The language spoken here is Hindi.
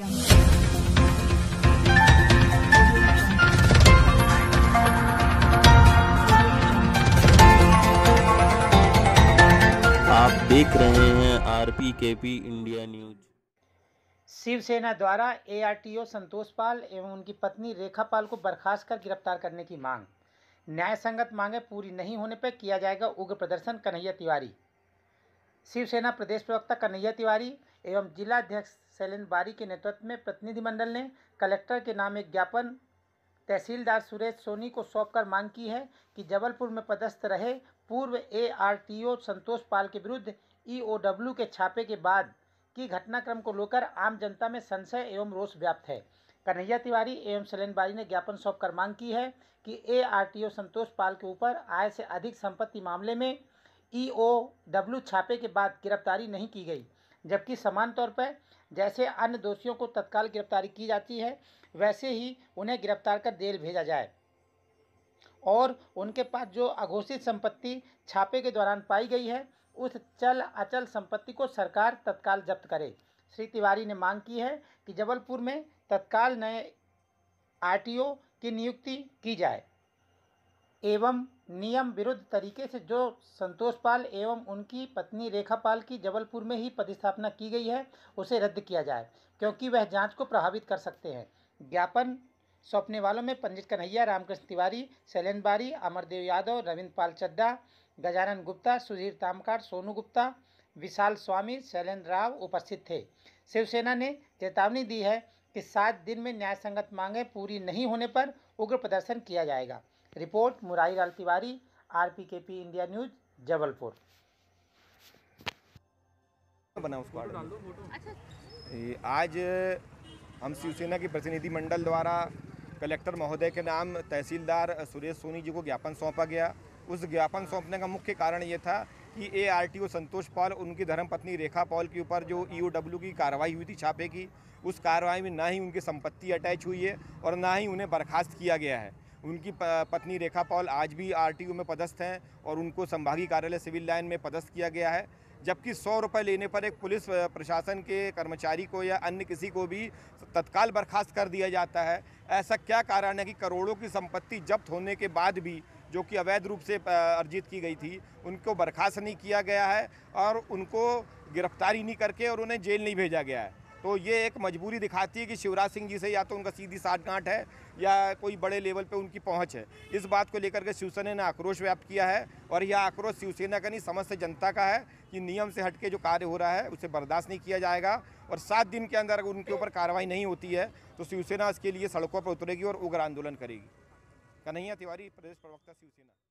आप देख रहे हैं आरपीकेपी इंडिया न्यूज शिवसेना द्वारा एआरटीओ संतोष पाल एवं उनकी पत्नी रेखा पाल को बर्खास्त कर गिरफ्तार करने की मांग न्याय संगत मांगे पूरी नहीं होने पर किया जाएगा उग्र प्रदर्शन कन्हैया तिवारी शिवसेना प्रदेश प्रवक्ता कन्हैया तिवारी एवं जिला अध्यक्ष शैलेंद्र बारी के नेतृत्व में प्रतिनिधिमंडल ने कलेक्टर के नाम एक ज्ञापन तहसीलदार सुरेश सोनी को सौंपकर मांग की है कि जबलपुर में पदस्थ रहे पूर्व एआरटीओ संतोष पाल के विरुद्ध ईओडब्ल्यू e के छापे के बाद की घटनाक्रम को लेकर आम जनता में संशय एवं रोष व्याप्त है कन्हैया तिवारी एवं शैलेन बारी ने ज्ञापन सौंप कर मांग की है कि ओ संतोष पाल के ऊपर आय से अधिक संपत्ति मामले में ईओडब्ल्यू e छापे के बाद गिरफ्तारी नहीं की गई जबकि समान तौर पर जैसे अन्य दोषियों को तत्काल गिरफ्तारी की जाती है वैसे ही उन्हें गिरफ्तार कर जेल भेजा जाए और उनके पास जो अघोषित संपत्ति छापे के दौरान पाई गई है उस चल अचल संपत्ति को सरकार तत्काल जब्त करे श्री तिवारी ने मांग की है कि जबलपुर में तत्काल नए आरटीओ की नियुक्ति की जाए एवं नियम विरुद्ध तरीके से जो संतोष पाल एवं उनकी पत्नी रेखा पाल की जबलपुर में ही पदस्थापना की गई है उसे रद्द किया जाए क्योंकि वह जांच को प्रभावित कर सकते हैं ज्ञापन सौंपने वालों में पंडित कन्हैया रामकृष्ण तिवारी शैलेन बारी अमरदेव यादव रविंद्र पाल चड्डा गजानन गुप्ता सुधीर तामकार सोनू गुप्ता विशाल स्वामी शैलेन्द्र राव उपस्थित थे शिवसेना ने चेतावनी दी है कि सात दिन में न्याय संगत मांगे पूरी नहीं होने पर उग्र प्रदर्शन किया जाएगा report Murari Lal Tiwari R P K P India News Jabalpur बना अच्छा। आज हम शिवसेना के प्रतिनिधि मंडल द्वारा कलेक्टर महोदय के नाम तहसीलदार सुरेश सोनी जी को ज्ञापन सौंपा गया उस ज्ञापन सौंपने का मुख्य कारण ये था कि A R T O Santosh Paul उनकी धर्मपत्नी रेखा पॉल के ऊपर जो ई e डब्ल्यू की कार्रवाई हुई थी छापे की उस कार्रवाई में ना ही उनकी संपत्ति अटैच हुई है और ना ही उन्हें बर्खास्त किया गया है उनकी पत्नी रेखा पॉल आज भी आरटीयू में पदस्थ हैं और उनको संभागीय कार्यालय सिविल लाइन में पदस्थ किया गया है जबकि सौ रुपये लेने पर एक पुलिस प्रशासन के कर्मचारी को या अन्य किसी को भी तत्काल बर्खास्त कर दिया जाता है ऐसा क्या कारण है कि करोड़ों की संपत्ति जब्त होने के बाद भी जो कि अवैध रूप से अर्जित की गई थी उनको बर्खास्त नहीं किया गया है और उनको गिरफ्तारी नहीं करके और उन्हें जेल नहीं भेजा गया है तो ये एक मजबूरी दिखाती है कि शिवराज सिंह जी से या तो उनका सीधी साठगांठ है या कोई बड़े लेवल पे उनकी पहुंच है इस बात को लेकर के शिवसेना ने आक्रोश व्यक्त किया है और यह आक्रोश शिवसेना का नहीं समस्त जनता का है कि नियम से हटके जो कार्य हो रहा है उसे बर्दाश्त नहीं किया जाएगा और सात दिन के अंदर अगर उनके ऊपर कार्रवाई नहीं होती है तो शिवसेना इसके लिए सड़कों पर उतरेगी और उग्र आंदोलन करेगी कन्हैया तिवारी प्रदेश प्रवक्ता शिवसेना